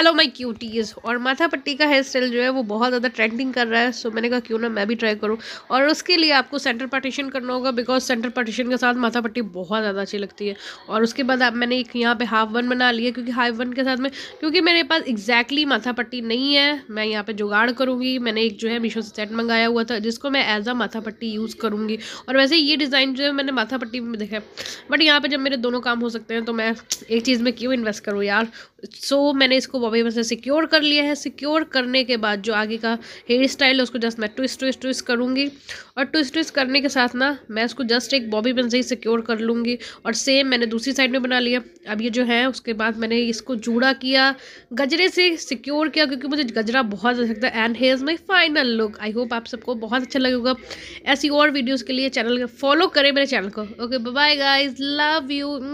hello माई cuties और माथा पट्टी का हेयर स्टाइल जो है वो बहुत ज़्यादा ट्रेंडिंग कर रहा है सो मैंने कहा क्यों ना मैं भी ट्राई करूँ और उसके लिए आपको सेंटर पार्टीशन करना होगा बिकॉज सेंटर पार्टीशन के साथ माथा पट्टी बहुत ज़्यादा अच्छी लगती है और उसके बाद आप मैंने एक यहाँ पे हाफ वन बना लिया क्योंकि हाफ वन के साथ में क्योंकि मेरे पास एग्जैक्टली माथा पट्टी नहीं है मैं यहाँ पर जुगाड़ करूँगी मैंने एक जो है मीशो से सेट मंगाया हुआ था जिसको मैं एज अ माथा पट्टी यूज़ करूँगी और वैसे ये डिज़ाइन जो है मैंने माथा पट्टी में देखा बट यहाँ पर जब मेरे दोनों काम हो सकते हैं तो मैं एक चीज़ में क्यों इन्वेस्ट करूँ यार सो so, मैंने इसको बॉबी मशीन से सिक्योर कर लिया है सिक्योर करने के बाद जो आगे का हेयर स्टाइल है उसको जस्ट मैं ट्विस्ट ट्विस्ट ट्विस्ट करूँगी और ट्विस्ट ट्विस्ट करने के साथ ना मैं इसको जस्ट एक बॉबी पिन से ही सिक्योर कर लूँगी और सेम मैंने दूसरी साइड में बना लिया अब ये जो है उसके बाद मैंने इसको जूड़ा किया गजरे से सिक्योर किया क्योंकि मुझे गजरा बहुत अच्छा लगता है and hey is my final look I hope आप सबको बहुत अच्छा लगेगा ऐसी और वीडियोज़ के लिए चैनल फॉलो करें मेरे चैनल को okay bye guys love you